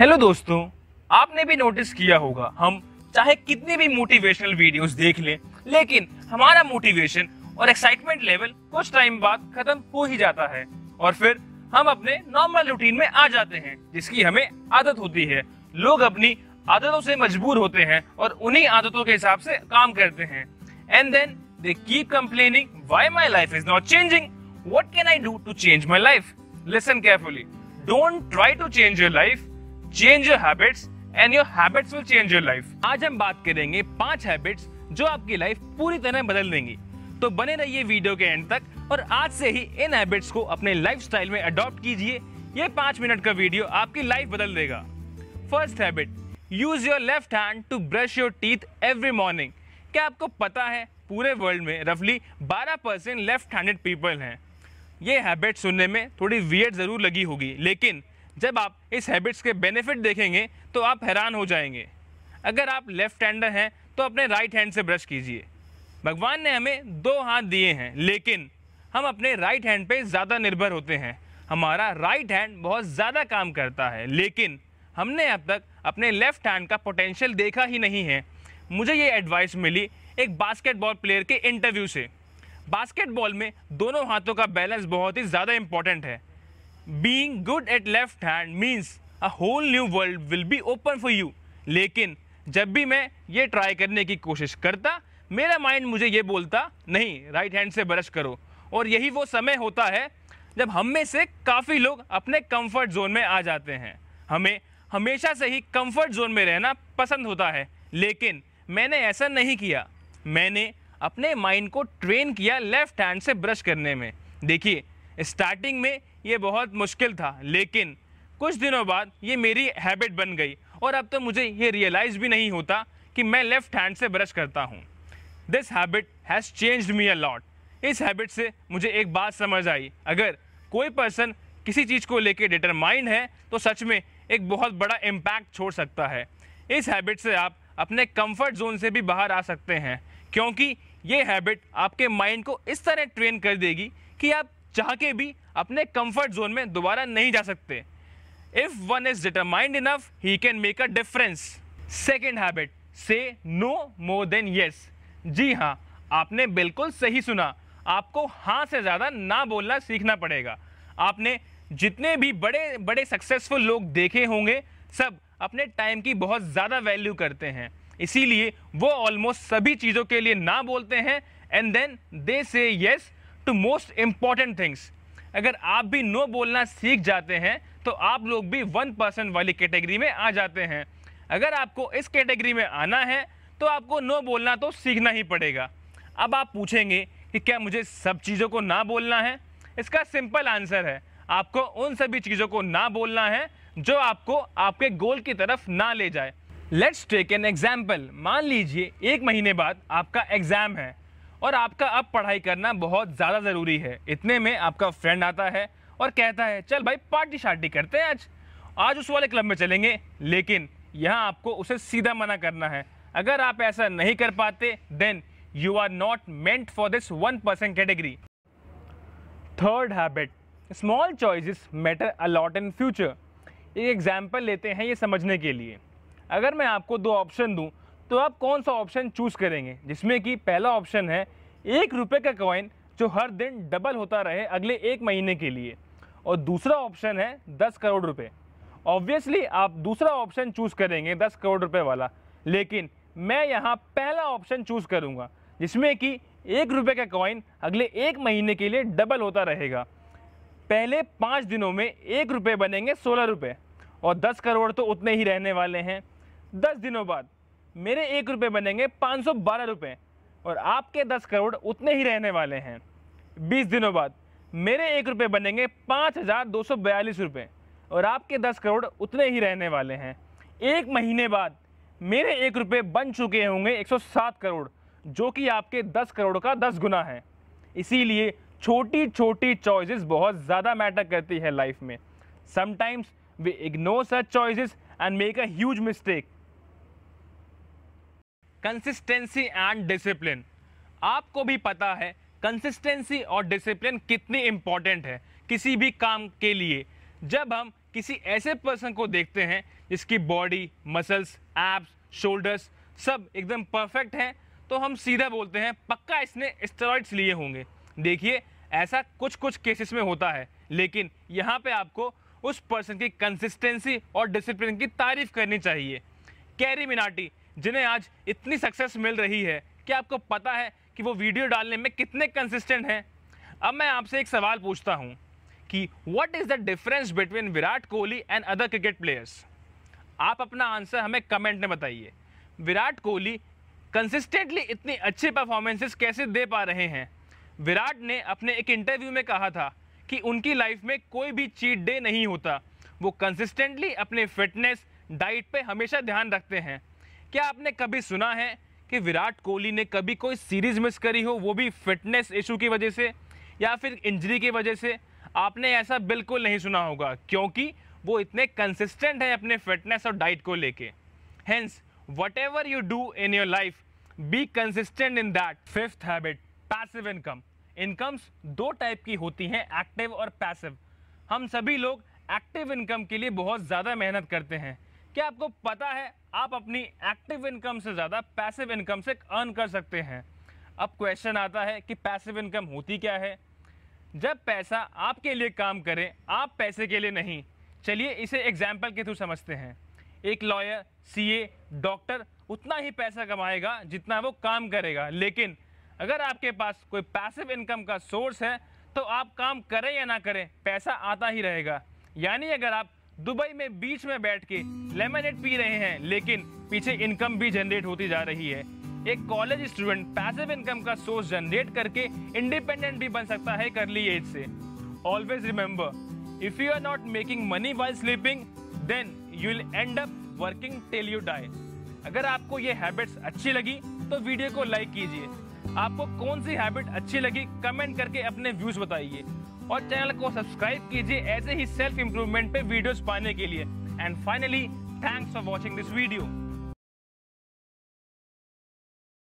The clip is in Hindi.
हेलो दोस्तों आपने भी नोटिस किया होगा हम चाहे कितनी भी मोटिवेशनल वीडियोस देख लें लेकिन हमारा मोटिवेशन और एक्साइटमेंट लेवल कुछ टाइम बाद खत्म हो ही जाता है और फिर हम अपने नॉर्मल रूटीन में आ जाते हैं जिसकी हमें आदत होती है लोग अपनी आदतों से मजबूर होते हैं और उन्हीं आदतों के हिसाब से काम करते हैं and then they keep complaining why my life is not changing what can I do to change my life listen carefully don't try to change your life change your habits and your habits will change your life आज हम बात करेंगे पांच हैबिट्स जो आपकी लाइफ पूरी तरह बदल देंगी तो बने रहिए वीडियो के एंड तक और आज से ही इन हैबिट्स को अपने लाइफस्टाइल में अडॉप्ट कीजिए ये पांच मिनट का वीडियो आपकी लाइफ बदल देगा first habit use your left hand to brush your teeth every morning क्या आपको पता है पूरे वर्ल्ड में रफली 12 परसेंट लेफ्ट हैंडेड पीपल हैं ये हैबिट सुनने में थोड़ी वियर्ड ज़रूर लगी होगी लेकिन जब आप इस हैबिट्स के बेनिफिट देखेंगे तो आप हैरान हो जाएंगे अगर आप लेफ्ट हैंडर हैं तो अपने राइट हैंड से ब्रश कीजिए भगवान ने हमें दो हाथ दिए हैं लेकिन हम अपने राइट हैंड पे ज़्यादा निर्भर होते हैं हमारा राइट हैंड बहुत ज़्यादा काम करता है लेकिन हमने अब तक अपने लेफ्ट हैंड का पोटेंशियल देखा ही नहीं है मुझे ये एडवाइस मिली एक बास्केटबॉल प्लेयर के इंटरव्यू से बास्केटबॉल में दोनों हाथों का बैलेंस बहुत ही ज़्यादा इम्पॉर्टेंट है being good at left hand means a whole new world will be open for you लेकिन जब भी मैं ये ट्राई करने की कोशिश करता मेरा माइंड मुझे ये बोलता नहीं राइट हैंड से ब्रश करो और यही वो समय होता है जब हम में से काफ़ी लोग अपने कंफर्ट जोन में आ जाते हैं हमें हमेशा से ही कंफर्ट जोन में रहना पसंद होता है लेकिन मैंने ऐसा नहीं किया मैंने अपने माइंड को ट्रेन किया लेफ्ट हैंड से ब्रश करने में देखिए स्टार्टिंग में ये बहुत मुश्किल था लेकिन कुछ दिनों बाद ये मेरी हैबिट बन गई और अब तो मुझे ये रियलाइज़ भी नहीं होता कि मैं लेफ़्ट हैंड से ब्रश करता हूँ this habit has change me a lot इस हैबिट से मुझे एक बात समझ आई अगर कोई पर्सन किसी चीज़ को लेके डिटरमाइंड है तो सच में एक बहुत बड़ा इम्पैक्ट छोड़ सकता है इस हैबिट से आप अपने कंफर्ट जोन से भी बाहर आ सकते हैं क्योंकि ये हैबिट आपके माइंड को इस तरह ट्रेन कर देगी कि आप चाह के भी अपने कंफर्ट जोन में दोबारा नहीं जा सकते if one is determined enough he can make a difference second habit से नो मोर देन यस जी हाँ आपने बिल्कुल सही सुना आपको हाँ से ज़्यादा ना बोलना सीखना पड़ेगा आपने जितने भी बड़े बड़े सक्सेसफुल लोग देखे होंगे सब अपने टाइम की बहुत ज़्यादा वैल्यू करते हैं इसीलिए वो ऑलमोस्ट सभी चीज़ों के लिए ना बोलते हैं and then they say yes to most important things अगर आप भी नो बोलना सीख जाते हैं तो आप लोग भी वन परसेंट वाली कैटेगरी में आ जाते हैं अगर आपको इस कैटेगरी में आना है तो आपको नो बोलना तो सीखना ही पड़ेगा अब आप पूछेंगे कि क्या मुझे सब चीज़ों को ना बोलना है इसका सिंपल आंसर है आपको उन सभी चीज़ों को ना बोलना है जो आपको आपके गोल की तरफ ना ले जाए लेट्स टेक एन एग्जाम्पल मान लीजिए एक महीने बाद आपका एग्ज़ाम है और आपका अब पढ़ाई करना बहुत ज़्यादा ज़रूरी है इतने में आपका फ्रेंड आता है और कहता है चल भाई पार्टी शार्टी करते हैं आज आज उस वाले क्लब में चलेंगे लेकिन यहाँ आपको उसे सीधा मना करना है अगर आप ऐसा नहीं कर पाते then you are not meant for this one person category third habit small choices matter a lot in future एक एग्जाम्पल लेते हैं ये समझने के लिए अगर मैं आपको दो ऑप्शन दूँ तो आप कौन सा ऑप्शन चूज़ करेंगे जिसमें कि पहला ऑप्शन है एक रुपये का कॉइन जो हर दिन डबल होता रहे अगले एक महीने के लिए और दूसरा ऑप्शन है दस करोड़ रुपये ऑब्वियसली आप दूसरा ऑप्शन चूज़ करेंगे दस करोड़ रुपये वाला लेकिन मैं यहाँ पहला ऑप्शन चूज़ करूँगा जिसमें कि एक रुपये का कॉइन अगले एक महीने के लिए डबल होता रहेगा पहले पाँच दिनों में एक रुपये बनेंगे सोलह रुपये और दस करोड़ तो उतने ही रहने वाले हैं दस दिनों बाद मेरे एक रुपये बनेंगे पाँच सौ बारह रुपये और आपके दस करोड़ उतने ही रहने वाले हैं बीस दिनों बाद मेरे एक रुपये बनेंगे पाँच हज़ार दो सौ बयालीस रुपये और आपके दस करोड़ उतने ही रहने वाले हैं एक महीने बाद मेरे एक रुपये बन चुके होंगे एक सौ सात करोड़ जो कि आपके दस करोड़ का दस गुना है इसीलिए छोटी छोटी चॉइसेस बहुत ज़्यादा मैटर करती है लाइफ में sometimes we ignore such choices and make a huge mistake consistency and discipline आपको भी पता है कंसिस्टेंसी और डिसिप्लिन कितनी इम्पॉर्टेंट है किसी भी काम के लिए जब हम किसी ऐसे पर्सन को देखते हैं जिसकी बॉडी मसल्स एब्स शोल्डर्स सब एकदम परफेक्ट हैं तो हम सीधा बोलते हैं पक्का इसने स्टेरॉइड्स लिए होंगे देखिए ऐसा कुछ कुछ केसेस में होता है लेकिन यहाँ पे आपको उस पर्सन की कंसिस्टेंसी और डिसिप्लिन की तारीफ करनी चाहिए कैरी मिनाटी जिन्हें आज इतनी सक्सेस मिल रही है क्या आपको पता है कि वो वीडियो डालने में कितने कंसिस्टेंट हैं अब मैं आपसे एक सवाल पूछता हूँ कि what is the difference between Virat Kohli and other cricket players आप अपना आंसर हमें कमेंट में बताइए विराट कोहली कंसिस्टेंटली इतनी अच्छी परफॉर्मेंसेस कैसे दे पा रहे हैं विराट ने अपने एक इंटरव्यू में कहा था कि उनकी लाइफ में कोई भी चीट डे नहीं होता वो कंसिस्टेंटली अपने फिटनेस डाइट पे हमेशा ध्यान रखते हैं क्या आपने कभी सुना है कि विराट कोहली ने कभी कोई सीरीज मिस करी हो वो भी फिटनेस इशू की वजह से या फिर इंजरी की वजह से आपने ऐसा बिल्कुल नहीं सुना होगा क्योंकि वो इतने कंसिस्टेंट हैं अपने फिटनेस और डाइट को लेके hence whatever you do in your life be consistent in that fifth habit passive income incomes दो टाइप की होती हैं एक्टिव और पैसिव हम सभी लोग एक्टिव इनकम के लिए बहुत ज़्यादा मेहनत करते हैं क्या आपको पता है आप अपनी एक्टिव इनकम से ज़्यादा पैसिव इनकम से अर्न कर सकते हैं अब क्वेश्चन आता है कि पैसिव इनकम होती क्या है जब पैसा आपके लिए काम करे आप पैसे के लिए नहीं चलिए इसे एग्जाम्पल के थ्रू समझते हैं एक लॉयर सी डॉक्टर उतना ही पैसा कमाएगा जितना वो काम करेगा लेकिन अगर आपके पास कोई पैसिव इनकम का सोर्स है तो आप काम करें या ना करें पैसा आता ही रहेगा यानी अगर आप दुबई में बीच में बैठ के लेमनेट पी रहे हैं लेकिन पीछे इनकम भी जनरेट होती जा रही है एक कॉलेज स्टूडेंट पैसिव इनकम का सोर्स जनरेट करके इंडिपेंडेंट भी बन सकता है करली एज से always remember if you are not making money while sleeping then you will end up working till you die अगर आपको ये हैबिट्स अच्छी लगी तो वीडियो को लाइक कीजिए आपको कौन सी हैबिट अच्छी लगी कमेंट करके अपने व्यूज बताइए और चैनल को सब्सक्राइब कीजिए ऐसे ही सेल्फ इम्प्रूवमेंट पे वीडियोस पाने के लिए and finally thanks for watching this video